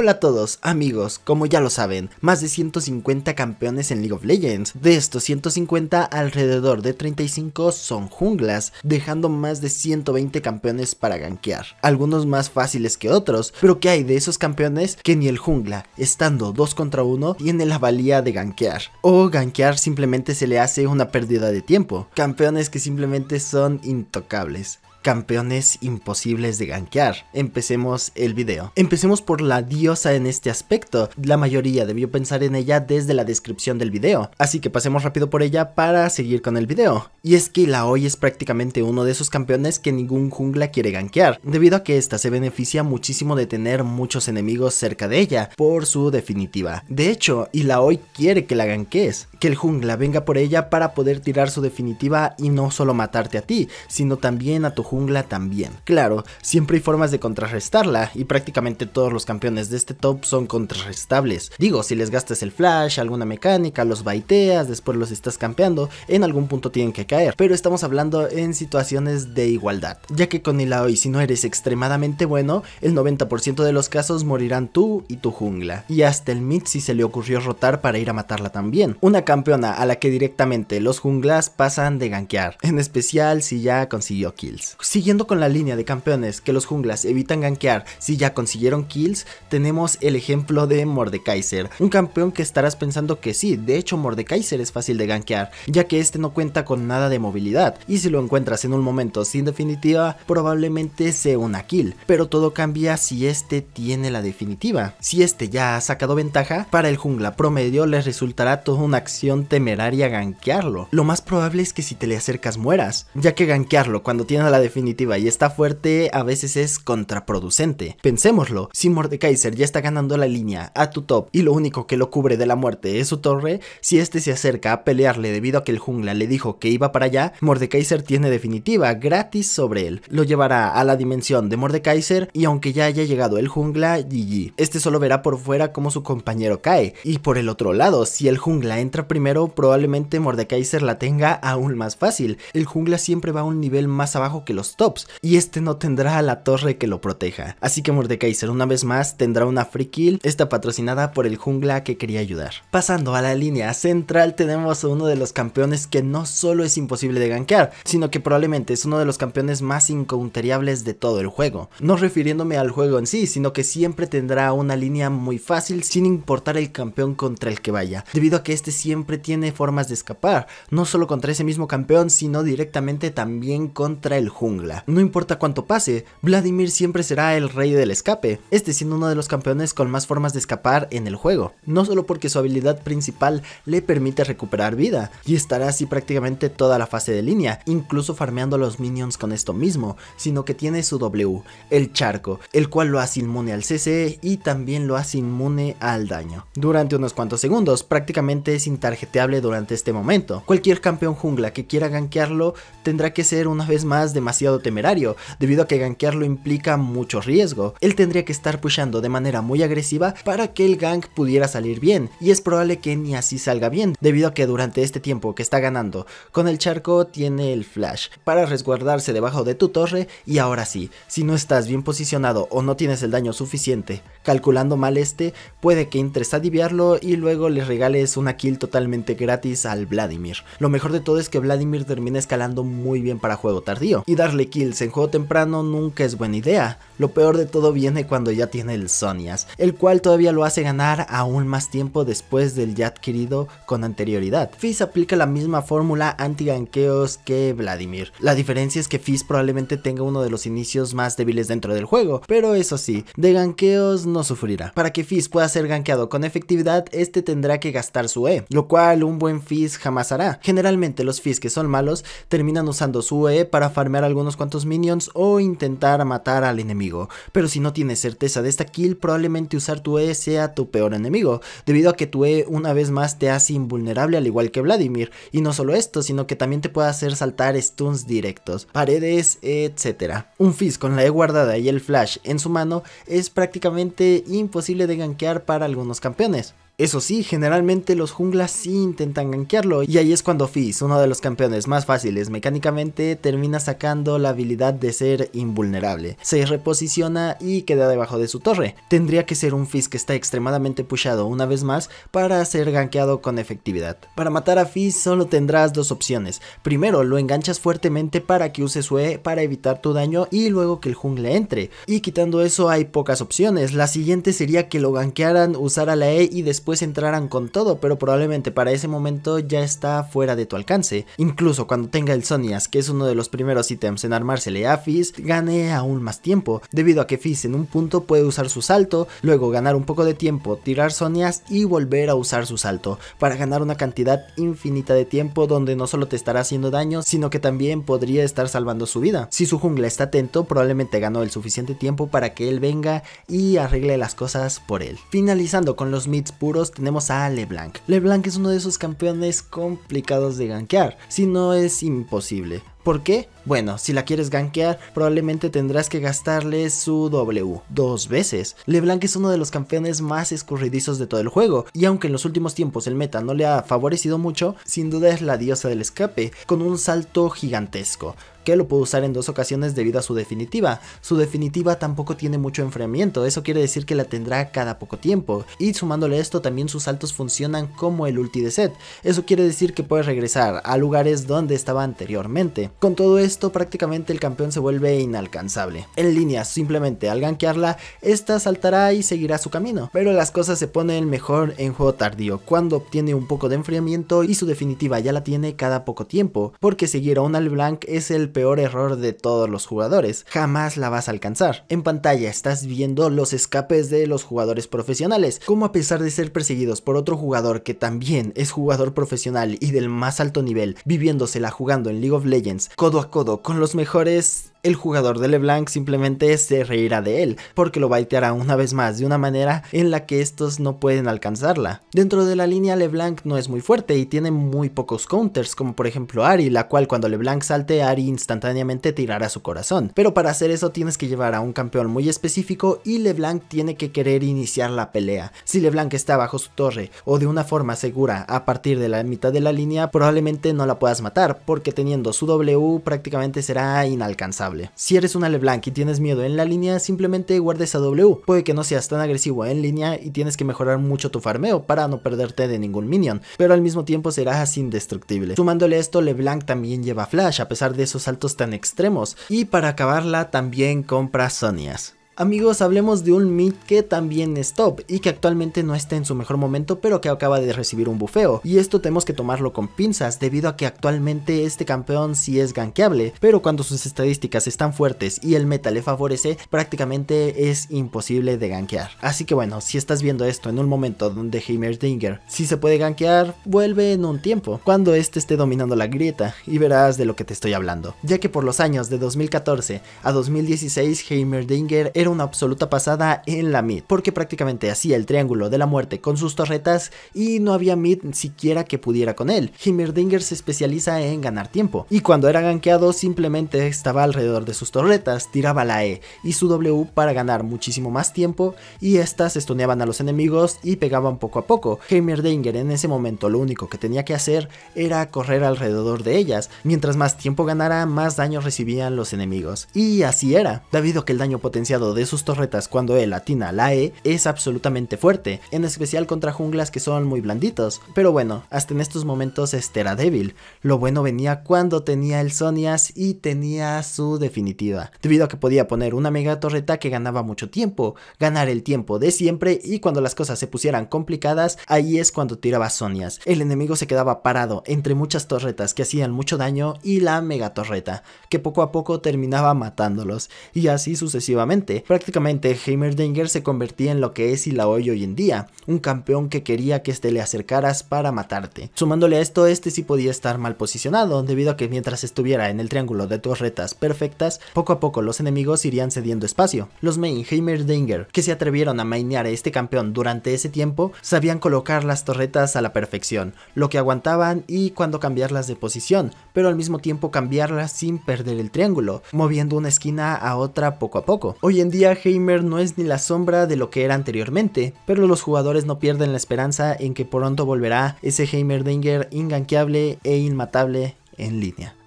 Hola a todos, amigos, como ya lo saben, más de 150 campeones en League of Legends. De estos 150, alrededor de 35 son junglas, dejando más de 120 campeones para gankear. Algunos más fáciles que otros, pero que hay de esos campeones que ni el jungla, estando 2 contra 1, tiene la valía de gankear. O gankear simplemente se le hace una pérdida de tiempo. Campeones que simplemente son intocables campeones imposibles de gankear. Empecemos el video. Empecemos por la diosa en este aspecto. La mayoría debió pensar en ella desde la descripción del video, así que pasemos rápido por ella para seguir con el video. Y es que la hoy es prácticamente uno de esos campeones que ningún jungla quiere gankear, debido a que esta se beneficia muchísimo de tener muchos enemigos cerca de ella, por su definitiva. De hecho, y la hoy quiere que la gankees, que el jungla venga por ella para poder tirar su definitiva y no solo matarte a ti, sino también a tu jungla también. Claro, siempre hay formas de contrarrestarla y prácticamente todos los campeones de este top son contrarrestables. Digo, si les gastas el flash, alguna mecánica, los baiteas, después los estás campeando, en algún punto tienen que caer, pero estamos hablando en situaciones de igualdad, ya que con Ilaoi si no eres extremadamente bueno, el 90% de los casos morirán tú y tu jungla, y hasta el mid si se le ocurrió rotar para ir a matarla también. Una campeona a la que directamente los junglas pasan de gankear, en especial si ya consiguió kills. Siguiendo con la línea de campeones que los junglas evitan gankear si ya consiguieron kills, tenemos el ejemplo de Mordekaiser, un campeón que estarás pensando que sí, de hecho Mordekaiser es fácil de gankear, ya que este no cuenta con nada de movilidad, y si lo encuentras en un momento sin definitiva, probablemente sea una kill, pero todo cambia si este tiene la definitiva. Si este ya ha sacado ventaja, para el jungla promedio les resultará toda una acción temeraria gankearlo. Lo más probable es que si te le acercas mueras, ya que gankearlo cuando tiene la definitiva definitiva y está fuerte a veces es contraproducente. Pensémoslo, si Mordekaiser ya está ganando la línea a tu top y lo único que lo cubre de la muerte es su torre, si este se acerca a pelearle debido a que el jungla le dijo que iba para allá, Mordekaiser tiene definitiva gratis sobre él. Lo llevará a la dimensión de Mordekaiser y aunque ya haya llegado el jungla, GG. Este solo verá por fuera cómo su compañero cae. Y por el otro lado, si el jungla entra primero, probablemente Mordekaiser la tenga aún más fácil. El jungla siempre va a un nivel más abajo que los tops, y este no tendrá la torre que lo proteja. Así que Mordekaiser una vez más tendrá una free kill, esta patrocinada por el jungla que quería ayudar. Pasando a la línea central tenemos a uno de los campeones que no solo es imposible de gankear, sino que probablemente es uno de los campeones más incounteriables de todo el juego. No refiriéndome al juego en sí, sino que siempre tendrá una línea muy fácil sin importar el campeón contra el que vaya, debido a que este siempre tiene formas de escapar, no solo contra ese mismo campeón, sino directamente también contra el jungla jungla. No importa cuánto pase, Vladimir siempre será el rey del escape, este siendo uno de los campeones con más formas de escapar en el juego, no solo porque su habilidad principal le permite recuperar vida, y estará así prácticamente toda la fase de línea, incluso farmeando a los minions con esto mismo, sino que tiene su W, el charco, el cual lo hace inmune al CC y también lo hace inmune al daño. Durante unos cuantos segundos, prácticamente es intargeteable durante este momento. Cualquier campeón jungla que quiera gankearlo tendrá que ser una vez más demasiado temerario, debido a que gankearlo implica mucho riesgo. Él tendría que estar pushando de manera muy agresiva para que el gank pudiera salir bien, y es probable que ni así salga bien, debido a que durante este tiempo que está ganando con el charco tiene el flash para resguardarse debajo de tu torre y ahora sí, si no estás bien posicionado o no tienes el daño suficiente, calculando mal este, puede que entres a diviarlo y luego le regales una kill totalmente gratis al Vladimir. Lo mejor de todo es que Vladimir termina escalando muy bien para juego tardío darle kills en juego temprano nunca es buena idea. Lo peor de todo viene cuando ya tiene el Sonias, el cual todavía lo hace ganar aún más tiempo después del ya adquirido con anterioridad. Fizz aplica la misma fórmula anti-ganqueos que Vladimir. La diferencia es que Fizz probablemente tenga uno de los inicios más débiles dentro del juego, pero eso sí, de ganqueos no sufrirá. Para que Fizz pueda ser ganqueado con efectividad, este tendrá que gastar su E, lo cual un buen Fizz jamás hará. Generalmente los Fizz que son malos terminan usando su E para farmear algunos cuantos minions o intentar matar al enemigo. Pero si no tienes certeza de esta kill, probablemente usar tu E sea tu peor enemigo, debido a que tu E una vez más te hace invulnerable al igual que Vladimir. Y no solo esto, sino que también te puede hacer saltar stuns directos, paredes, etc. Un Fizz con la E guardada y el Flash en su mano es prácticamente imposible de gankear para algunos campeones. Eso sí, generalmente los junglas sí intentan ganquearlo y ahí es cuando Fizz, uno de los campeones más fáciles mecánicamente, termina sacando la habilidad de ser invulnerable. Se reposiciona y queda debajo de su torre. Tendría que ser un Fizz que está extremadamente pushado una vez más para ser ganqueado con efectividad. Para matar a Fizz solo tendrás dos opciones. Primero, lo enganchas fuertemente para que use su E para evitar tu daño y luego que el jungle entre. Y quitando eso hay pocas opciones. La siguiente sería que lo gankearan, usara la E y después Entrarán entraran con todo, pero probablemente para ese momento ya está fuera de tu alcance. Incluso cuando tenga el Sonias, que es uno de los primeros ítems en armársele a Fizz, gane aún más tiempo, debido a que Fizz en un punto puede usar su salto, luego ganar un poco de tiempo, tirar Sonias y volver a usar su salto, para ganar una cantidad infinita de tiempo donde no solo te estará haciendo daño, sino que también podría estar salvando su vida. Si su jungla está atento, probablemente ganó el suficiente tiempo para que él venga y arregle las cosas por él. Finalizando con los mids puros, tenemos a LeBlanc. LeBlanc es uno de esos campeones complicados de gankear, si no es imposible. ¿Por qué? Bueno, si la quieres gankear, probablemente tendrás que gastarle su W dos veces. LeBlanc es uno de los campeones más escurridizos de todo el juego, y aunque en los últimos tiempos el meta no le ha favorecido mucho, sin duda es la diosa del escape, con un salto gigantesco que lo puede usar en dos ocasiones debido a su definitiva. Su definitiva tampoco tiene mucho enfriamiento, eso quiere decir que la tendrá cada poco tiempo. Y sumándole esto también sus saltos funcionan como el ulti de set, eso quiere decir que puede regresar a lugares donde estaba anteriormente. Con todo esto prácticamente el campeón se vuelve inalcanzable. En línea, simplemente al ganquearla, esta saltará y seguirá su camino. Pero las cosas se ponen mejor en juego tardío, cuando obtiene un poco de enfriamiento y su definitiva ya la tiene cada poco tiempo, porque seguir a un Alblanc es el peor error de todos los jugadores, jamás la vas a alcanzar. En pantalla estás viendo los escapes de los jugadores profesionales, como a pesar de ser perseguidos por otro jugador que también es jugador profesional y del más alto nivel, viviéndosela jugando en League of Legends, codo a codo con los mejores el jugador de LeBlanc simplemente se reirá de él, porque lo baiteará una vez más de una manera en la que estos no pueden alcanzarla. Dentro de la línea LeBlanc no es muy fuerte y tiene muy pocos counters, como por ejemplo Ari, la cual cuando LeBlanc salte Ari instantáneamente tirará su corazón, pero para hacer eso tienes que llevar a un campeón muy específico y LeBlanc tiene que querer iniciar la pelea. Si LeBlanc está bajo su torre o de una forma segura a partir de la mitad de la línea, probablemente no la puedas matar, porque teniendo su W prácticamente será inalcanzable. Si eres una LeBlanc y tienes miedo en la línea, simplemente guardes a W. Puede que no seas tan agresivo en línea y tienes que mejorar mucho tu farmeo para no perderte de ningún minion, pero al mismo tiempo serás indestructible. Sumándole esto, LeBlanc también lleva flash a pesar de esos saltos tan extremos y para acabarla también compra Sonias. Amigos, hablemos de un mid que también es top y que actualmente no está en su mejor momento, pero que acaba de recibir un bufeo. Y esto tenemos que tomarlo con pinzas, debido a que actualmente este campeón sí es gankeable, pero cuando sus estadísticas están fuertes y el meta le favorece, prácticamente es imposible de gankear. Así que bueno, si estás viendo esto en un momento donde Heimerdinger sí se puede gankear, vuelve en un tiempo, cuando este esté dominando la grieta, y verás de lo que te estoy hablando. Ya que por los años de 2014 a 2016, Heimerdinger era una absoluta pasada en la mid, porque prácticamente hacía el triángulo de la muerte con sus torretas y no había mid siquiera que pudiera con él. Heimerdinger se especializa en ganar tiempo, y cuando era gankeado simplemente estaba alrededor de sus torretas, tiraba la E y su W para ganar muchísimo más tiempo, y estas estoneaban a los enemigos y pegaban poco a poco. Heimerdinger en ese momento lo único que tenía que hacer era correr alrededor de ellas, mientras más tiempo ganara, más daño recibían los enemigos. Y así era, debido que el daño potenciado de sus torretas cuando él atina la E es absolutamente fuerte, en especial contra junglas que son muy blanditos, pero bueno, hasta en estos momentos este era débil. Lo bueno venía cuando tenía el Sonias y tenía su definitiva, debido a que podía poner una mega torreta que ganaba mucho tiempo, ganar el tiempo de siempre y cuando las cosas se pusieran complicadas, ahí es cuando tiraba Sonias. El enemigo se quedaba parado entre muchas torretas que hacían mucho daño y la mega torreta, que poco a poco terminaba matándolos, y así sucesivamente. Prácticamente Heimerdinger se convertía en lo que es y la hoy en día, un campeón que quería que este le acercaras para matarte. Sumándole a esto, este sí podía estar mal posicionado, debido a que mientras estuviera en el triángulo de torretas perfectas, poco a poco los enemigos irían cediendo espacio. Los main Heimerdinger, que se atrevieron a mainear a este campeón durante ese tiempo, sabían colocar las torretas a la perfección, lo que aguantaban y cuando cambiarlas de posición, pero al mismo tiempo cambiarlas sin perder el triángulo, moviendo una esquina a otra poco a poco. Hoy en día Heimer no es ni la sombra de lo que era anteriormente, pero los jugadores no pierden la esperanza en que pronto volverá ese Heimerdinger inganqueable e inmatable en línea.